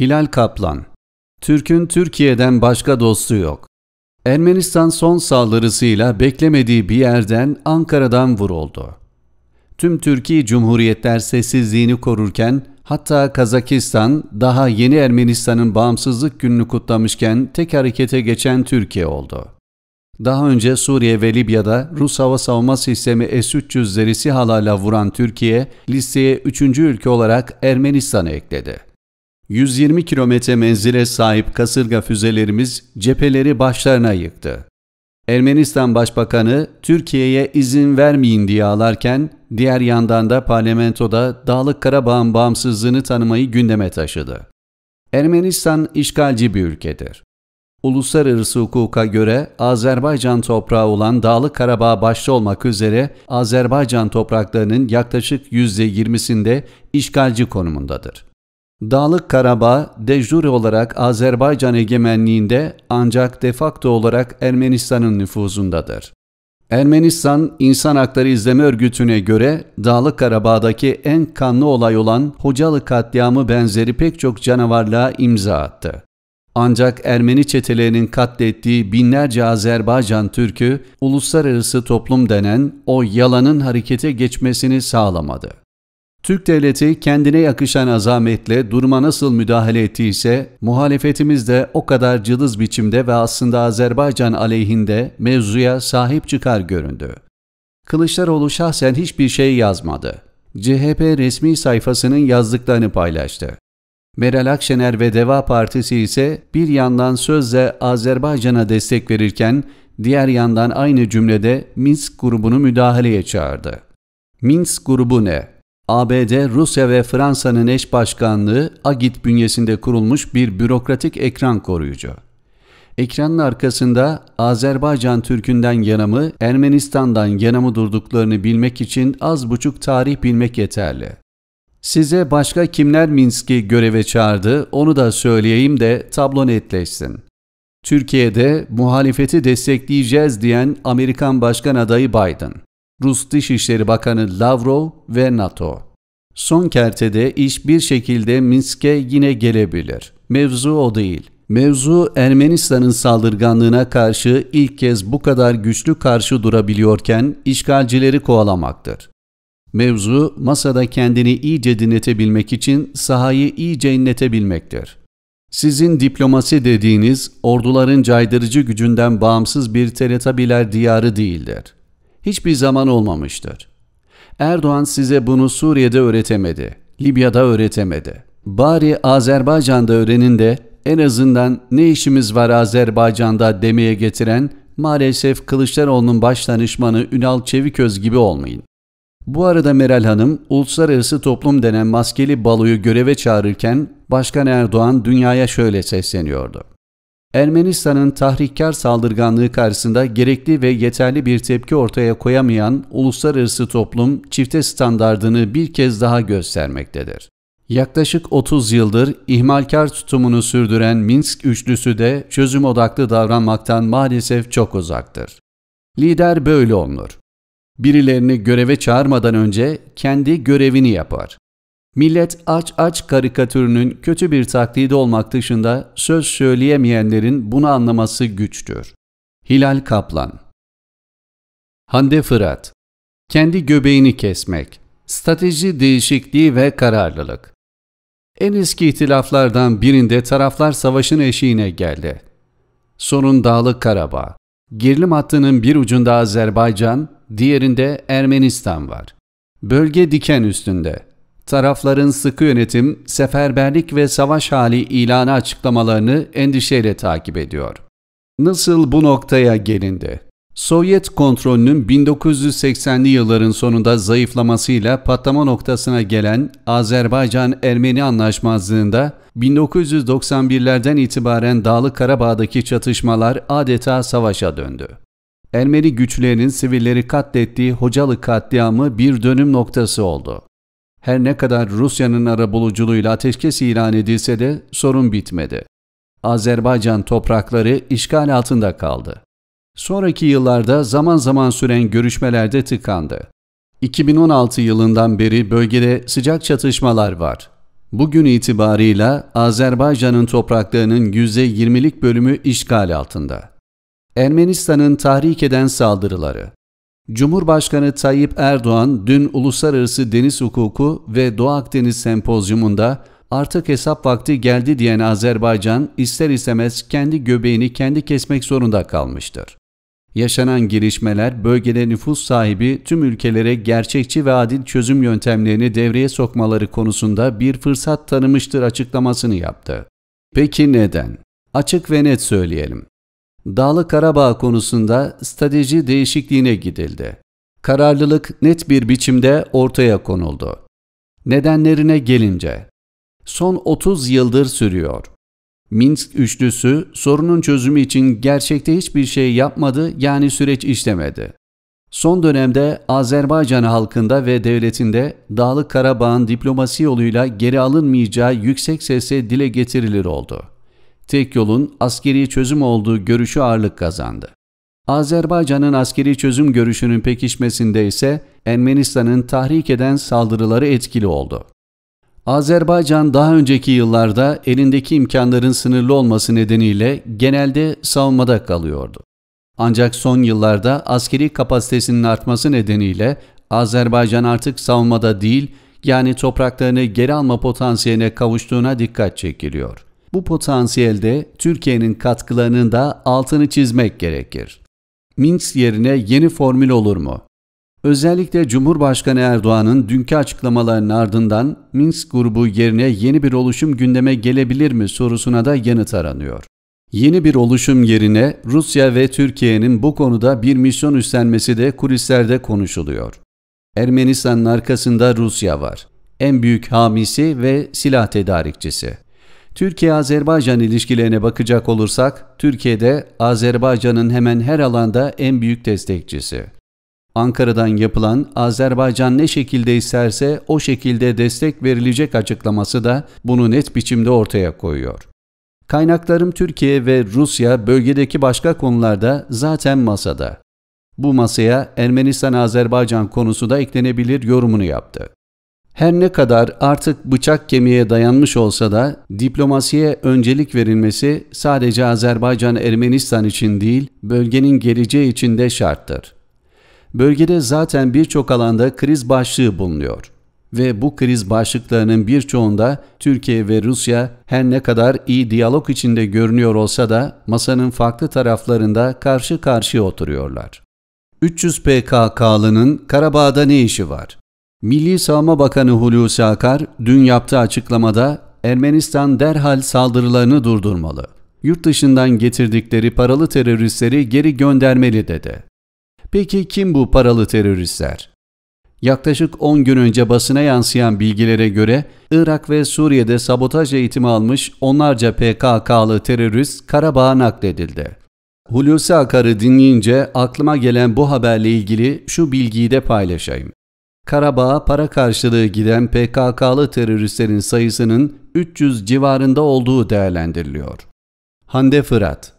Hilal Kaplan Türk'ün Türkiye'den başka dostu yok. Ermenistan son saldırısıyla beklemediği bir yerden Ankara'dan vuruldu. Tüm Türkiye Cumhuriyetler sessizliğini korurken hatta Kazakistan daha yeni Ermenistan'ın bağımsızlık gününü kutlamışken tek harekete geçen Türkiye oldu. Daha önce Suriye ve Libya'da Rus hava savunma sistemi S-300'leri 300 SİHA'larla vuran Türkiye listeye 3. ülke olarak Ermenistan'ı ekledi. 120 kilometre menzile sahip kasırga füzelerimiz cepheleri başlarına yıktı. Ermenistan Başbakanı Türkiye'ye izin vermeyin diye ağlarken diğer yandan da parlamentoda Dağlık Karabağ'ın bağımsızlığını tanımayı gündeme taşıdı. Ermenistan işgalci bir ülkedir. Uluslararası hukuka göre Azerbaycan toprağı olan Dağlık Karabağ başta olmak üzere Azerbaycan topraklarının yaklaşık %20'sinde işgalci konumundadır. Dağlık Karabağ, de olarak Azerbaycan egemenliğinde ancak defakto olarak Ermenistan'ın nüfuzundadır. Ermenistan İnsan Hakları İzleme Örgütü'ne göre Dağlık Karabağ'daki en kanlı olay olan Hocalı katliamı benzeri pek çok canavarlığa imza attı. Ancak Ermeni çetelerinin katlettiği binlerce Azerbaycan Türk'ü uluslararası toplum denen o yalanın harekete geçmesini sağlamadı. Türk devleti kendine yakışan azametle duruma nasıl müdahale ettiyse muhalefetimiz de o kadar cılız biçimde ve aslında Azerbaycan aleyhinde mevzuya sahip çıkar göründü. Kılıçdaroğlu şahsen hiçbir şey yazmadı. CHP resmi sayfasının yazdıklarını paylaştı. Meral Akşener ve Deva Partisi ise bir yandan sözle Azerbaycan'a destek verirken diğer yandan aynı cümlede Minsk grubunu müdahaleye çağırdı. Minsk grubu ne? ABD, Rusya ve Fransa'nın eş başkanlığı AGİT bünyesinde kurulmuş bir bürokratik ekran koruyucu. Ekranın arkasında Azerbaycan Türk'ünden yanamı, Ermenistan'dan yanamı durduklarını bilmek için az buçuk tarih bilmek yeterli. Size başka kimler Minsk'i göreve çağırdı onu da söyleyeyim de tablo netleşsin. Türkiye'de muhalefeti destekleyeceğiz diyen Amerikan Başkan adayı Biden. Rus Dışişleri Bakanı Lavrov ve NATO. Son kertede iş bir şekilde Minsk'e yine gelebilir. Mevzu o değil. Mevzu Ermenistan'ın saldırganlığına karşı ilk kez bu kadar güçlü karşı durabiliyorken işgalcileri kovalamaktır. Mevzu masada kendini iyice dinletebilmek için sahayı iyice inletebilmektir. Sizin diplomasi dediğiniz orduların caydırıcı gücünden bağımsız bir teletabiler diyarı değildir hiçbir zaman olmamıştır. Erdoğan size bunu Suriye'de öğretemedi, Libya'da öğretemedi. Bari Azerbaycan'da öğrenin de en azından ne işimiz var Azerbaycan'da demeye getiren maalesef Kılıçdaroğlu'nun baş danışmanı Ünal Çeviköz gibi olmayın. Bu arada Meral Hanım, uluslararası toplum denen maskeli baloyu göreve çağırırken Başkan Erdoğan dünyaya şöyle sesleniyordu. Ermenistan'ın tahrikkar saldırganlığı karşısında gerekli ve yeterli bir tepki ortaya koyamayan uluslararası toplum çifte standardını bir kez daha göstermektedir. Yaklaşık 30 yıldır ihmalkar tutumunu sürdüren Minsk üçlüsü de çözüm odaklı davranmaktan maalesef çok uzaktır. Lider böyle olunur. Birilerini göreve çağırmadan önce kendi görevini yapar. Millet aç aç karikatürünün kötü bir taklidi olmak dışında söz söyleyemeyenlerin bunu anlaması güçtür. Hilal Kaplan Hande Fırat Kendi göbeğini kesmek Strateji değişikliği ve kararlılık En eski itilaflardan birinde taraflar savaşın eşiğine geldi. Sorun Dağlık Karabağ. Gerilim hattının bir ucunda Azerbaycan, diğerinde Ermenistan var. Bölge diken üstünde tarafların sıkı yönetim, seferberlik ve savaş hali ilanı açıklamalarını endişeyle takip ediyor. Nasıl bu noktaya gelindi? Sovyet kontrolünün 1980'li yılların sonunda zayıflamasıyla patlama noktasına gelen Azerbaycan-Ermeni anlaşmazlığında 1991'lerden itibaren Dağlı Karabağ'daki çatışmalar adeta savaşa döndü. Ermeni güçlerinin sivilleri katlettiği Hocalı katliamı bir dönüm noktası oldu. Her ne kadar Rusya'nın arabuluculuğuyla ateşkes ilan edilse de sorun bitmedi. Azerbaycan toprakları işgal altında kaldı. Sonraki yıllarda zaman zaman süren görüşmelerde tıkandı. 2016 yılından beri bölgede sıcak çatışmalar var. Bugün itibarıyla Azerbaycan'ın topraklarının %20'lik bölümü işgal altında. Ermenistan'ın tahrik eden saldırıları, Cumhurbaşkanı Tayyip Erdoğan dün Uluslararası Deniz Hukuku ve Doğu Akdeniz Sempozyumunda artık hesap vakti geldi diyen Azerbaycan ister istemez kendi göbeğini kendi kesmek zorunda kalmıştır. Yaşanan gelişmeler bölgede nüfus sahibi tüm ülkelere gerçekçi ve adil çözüm yöntemlerini devreye sokmaları konusunda bir fırsat tanımıştır açıklamasını yaptı. Peki neden? Açık ve net söyleyelim. Dağlı Karabağ konusunda strateji değişikliğine gidildi. Kararlılık net bir biçimde ortaya konuldu. Nedenlerine gelince, son 30 yıldır sürüyor. Minsk üçlüsü sorunun çözümü için gerçekte hiçbir şey yapmadı yani süreç işlemedi. Son dönemde Azerbaycan halkında ve devletinde Dağlı Karabağ'ın diplomasi yoluyla geri alınmayacağı yüksek sesle dile getirilir oldu tek yolun askeri çözüm olduğu görüşü ağırlık kazandı. Azerbaycan'ın askeri çözüm görüşünün pekişmesinde ise Ermenistan'ın tahrik eden saldırıları etkili oldu. Azerbaycan daha önceki yıllarda elindeki imkanların sınırlı olması nedeniyle genelde savunmada kalıyordu. Ancak son yıllarda askeri kapasitesinin artması nedeniyle Azerbaycan artık savunmada değil, yani topraklarını geri alma potansiyeline kavuştuğuna dikkat çekiliyor. Bu potansiyelde Türkiye'nin katkılarının da altını çizmek gerekir. Minsk yerine yeni formül olur mu? Özellikle Cumhurbaşkanı Erdoğan'ın dünkü açıklamalarının ardından Minsk grubu yerine yeni bir oluşum gündeme gelebilir mi sorusuna da yanıt aranıyor. Yeni bir oluşum yerine Rusya ve Türkiye'nin bu konuda bir misyon üstlenmesi de kulislerde konuşuluyor. Ermenistan'ın arkasında Rusya var. En büyük hamisi ve silah tedarikçisi. Türkiye-Azerbaycan ilişkilerine bakacak olursak, Türkiye'de Azerbaycan'ın hemen her alanda en büyük destekçisi. Ankara'dan yapılan Azerbaycan ne şekilde isterse o şekilde destek verilecek açıklaması da bunu net biçimde ortaya koyuyor. Kaynaklarım Türkiye ve Rusya bölgedeki başka konularda zaten masada. Bu masaya Ermenistan-Azerbaycan konusu da eklenebilir yorumunu yaptı. Her ne kadar artık bıçak kemiğe dayanmış olsa da diplomasiye öncelik verilmesi sadece Azerbaycan-Ermenistan için değil, bölgenin geleceği için de şarttır. Bölgede zaten birçok alanda kriz başlığı bulunuyor ve bu kriz başlıklarının birçoğunda Türkiye ve Rusya her ne kadar iyi diyalog içinde görünüyor olsa da masanın farklı taraflarında karşı karşıya oturuyorlar. 300 PKK'lının Karabağ'da ne işi var? Milli Savunma Bakanı Hulusi Akar, dün yaptığı açıklamada Ermenistan derhal saldırılarını durdurmalı. Yurt dışından getirdikleri paralı teröristleri geri göndermeli dedi. Peki kim bu paralı teröristler? Yaklaşık 10 gün önce basına yansıyan bilgilere göre Irak ve Suriye'de sabotaj eğitimi almış onlarca PKK'lı terörist Karabağ'a nakledildi. Hulusi Akar'ı dinleyince aklıma gelen bu haberle ilgili şu bilgiyi de paylaşayım. Karabağ'a para karşılığı giden PKK'lı teröristlerin sayısının 300 civarında olduğu değerlendiriliyor. Hande Fırat